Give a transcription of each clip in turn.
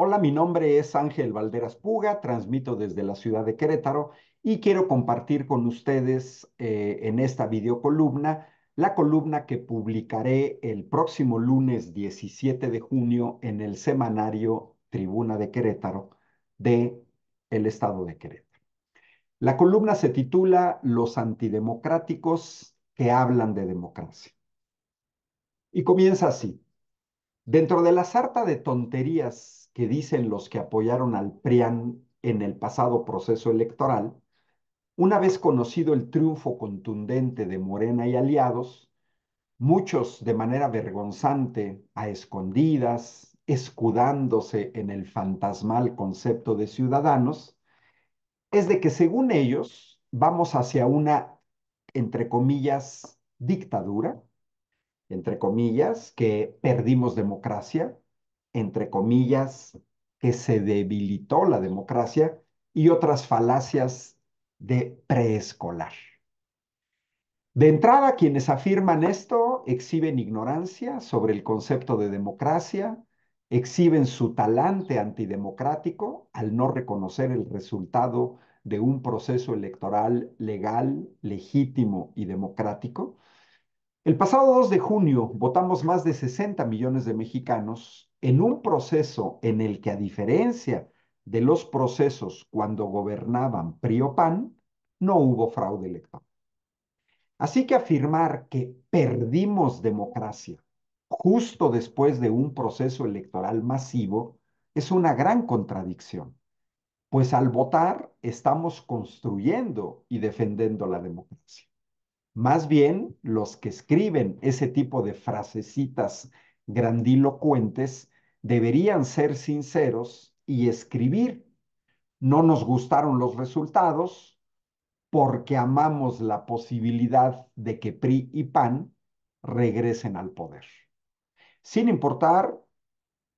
Hola, mi nombre es Ángel Valderas Puga, transmito desde la ciudad de Querétaro y quiero compartir con ustedes eh, en esta videocolumna la columna que publicaré el próximo lunes 17 de junio en el semanario Tribuna de Querétaro de el Estado de Querétaro. La columna se titula Los antidemocráticos que hablan de democracia. Y comienza así. Dentro de la sarta de tonterías que dicen los que apoyaron al PRIAN en el pasado proceso electoral, una vez conocido el triunfo contundente de Morena y aliados, muchos de manera vergonzante, a escondidas, escudándose en el fantasmal concepto de ciudadanos, es de que según ellos vamos hacia una, entre comillas, dictadura, entre comillas, que perdimos democracia, entre comillas, que se debilitó la democracia y otras falacias de preescolar. De entrada, quienes afirman esto exhiben ignorancia sobre el concepto de democracia, exhiben su talante antidemocrático al no reconocer el resultado de un proceso electoral legal, legítimo y democrático. El pasado 2 de junio votamos más de 60 millones de mexicanos en un proceso en el que a diferencia de los procesos cuando gobernaban PRIOPAN, no hubo fraude electoral. Así que afirmar que perdimos democracia justo después de un proceso electoral masivo es una gran contradicción, pues al votar estamos construyendo y defendiendo la democracia. Más bien, los que escriben ese tipo de frasecitas grandilocuentes, deberían ser sinceros y escribir. No nos gustaron los resultados porque amamos la posibilidad de que PRI y PAN regresen al poder. Sin importar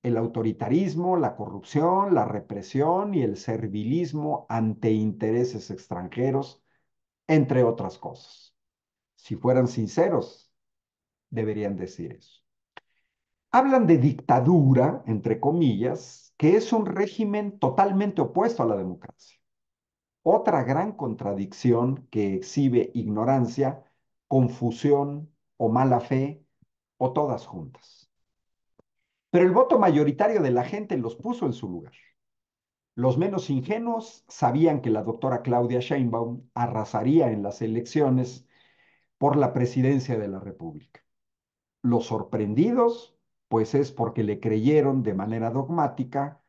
el autoritarismo, la corrupción, la represión y el servilismo ante intereses extranjeros, entre otras cosas. Si fueran sinceros, deberían decir eso hablan de dictadura, entre comillas, que es un régimen totalmente opuesto a la democracia. Otra gran contradicción que exhibe ignorancia, confusión o mala fe, o todas juntas. Pero el voto mayoritario de la gente los puso en su lugar. Los menos ingenuos sabían que la doctora Claudia Sheinbaum arrasaría en las elecciones por la presidencia de la República. Los sorprendidos pues es porque le creyeron de manera dogmática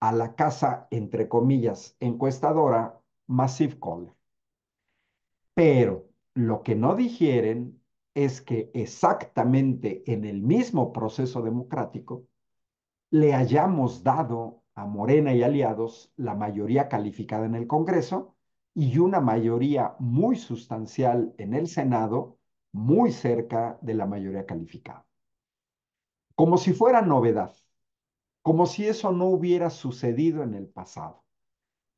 a la casa, entre comillas, encuestadora Massive Caller. Pero lo que no digieren es que exactamente en el mismo proceso democrático le hayamos dado a Morena y aliados la mayoría calificada en el Congreso y una mayoría muy sustancial en el Senado, muy cerca de la mayoría calificada como si fuera novedad, como si eso no hubiera sucedido en el pasado.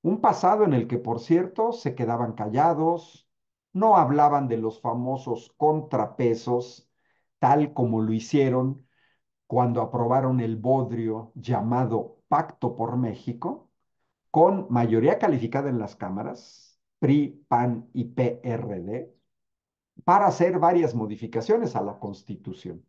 Un pasado en el que, por cierto, se quedaban callados, no hablaban de los famosos contrapesos, tal como lo hicieron cuando aprobaron el bodrio llamado Pacto por México, con mayoría calificada en las cámaras, PRI, PAN y PRD, para hacer varias modificaciones a la Constitución.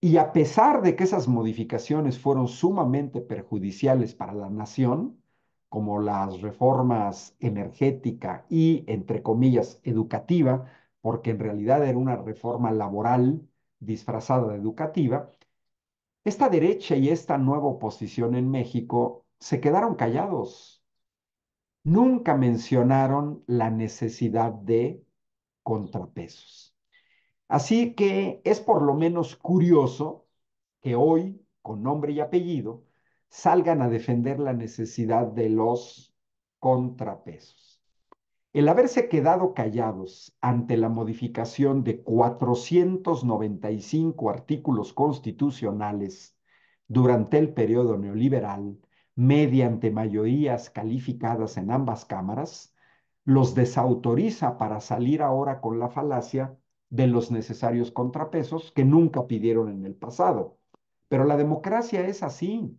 Y a pesar de que esas modificaciones fueron sumamente perjudiciales para la nación, como las reformas energética y, entre comillas, educativa, porque en realidad era una reforma laboral disfrazada de educativa, esta derecha y esta nueva oposición en México se quedaron callados. Nunca mencionaron la necesidad de contrapesos. Así que es por lo menos curioso que hoy, con nombre y apellido, salgan a defender la necesidad de los contrapesos. El haberse quedado callados ante la modificación de 495 artículos constitucionales durante el periodo neoliberal, mediante mayorías calificadas en ambas cámaras, los desautoriza para salir ahora con la falacia de los necesarios contrapesos que nunca pidieron en el pasado. Pero la democracia es así.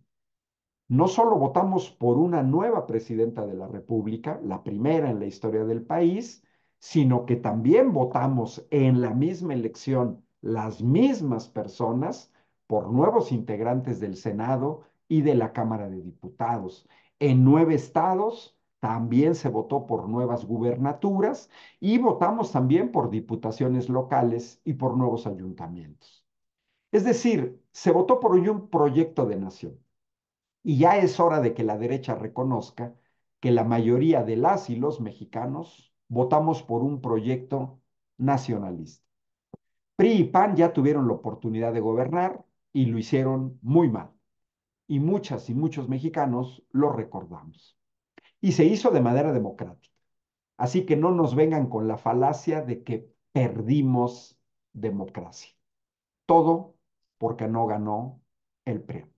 No solo votamos por una nueva presidenta de la República, la primera en la historia del país, sino que también votamos en la misma elección las mismas personas por nuevos integrantes del Senado y de la Cámara de Diputados en nueve estados también se votó por nuevas gubernaturas y votamos también por diputaciones locales y por nuevos ayuntamientos. Es decir, se votó por un proyecto de nación. Y ya es hora de que la derecha reconozca que la mayoría de las y los mexicanos votamos por un proyecto nacionalista. PRI y PAN ya tuvieron la oportunidad de gobernar y lo hicieron muy mal. Y muchas y muchos mexicanos lo recordamos y se hizo de manera democrática. Así que no nos vengan con la falacia de que perdimos democracia. Todo porque no ganó el premio.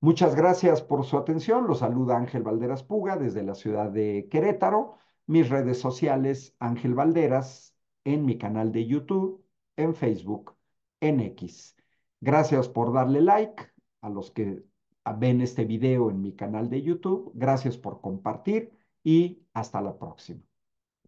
Muchas gracias por su atención. Los saluda Ángel Valderas Puga desde la ciudad de Querétaro. Mis redes sociales, Ángel Valderas, en mi canal de YouTube, en Facebook, en X. Gracias por darle like a los que ven este video en mi canal de YouTube. Gracias por compartir y hasta la próxima.